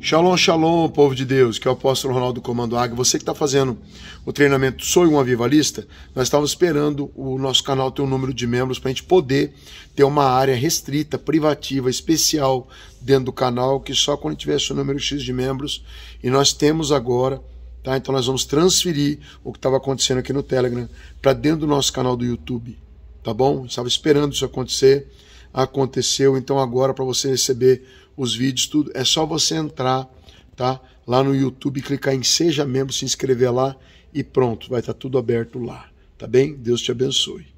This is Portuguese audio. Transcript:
Shalom, shalom, povo de Deus, que é o apóstolo Ronaldo Comando Águia. Você que está fazendo o treinamento Sou um Avivalista, nós estávamos esperando o nosso canal ter um número de membros para a gente poder ter uma área restrita, privativa, especial dentro do canal, que só quando tivesse o número X de membros. E nós temos agora, tá? Então nós vamos transferir o que estava acontecendo aqui no Telegram para dentro do nosso canal do YouTube, tá bom? Estava esperando isso acontecer, aconteceu, então agora para você receber os vídeos, tudo. É só você entrar, tá? Lá no YouTube, clicar em Seja Membro, se inscrever lá e pronto, vai estar tá tudo aberto lá. Tá bem? Deus te abençoe.